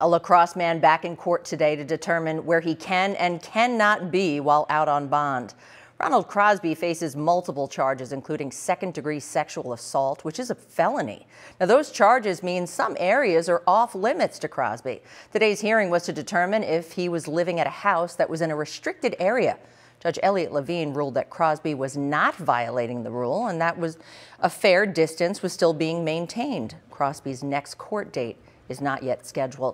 A lacrosse man back in court today to determine where he can and cannot be while out on bond. Ronald Crosby faces multiple charges, including second degree sexual assault, which is a felony. Now, those charges mean some areas are off limits to Crosby. Today's hearing was to determine if he was living at a house that was in a restricted area. Judge Elliot Levine ruled that Crosby was not violating the rule and that was a fair distance was still being maintained. Crosby's next court date is not yet scheduled.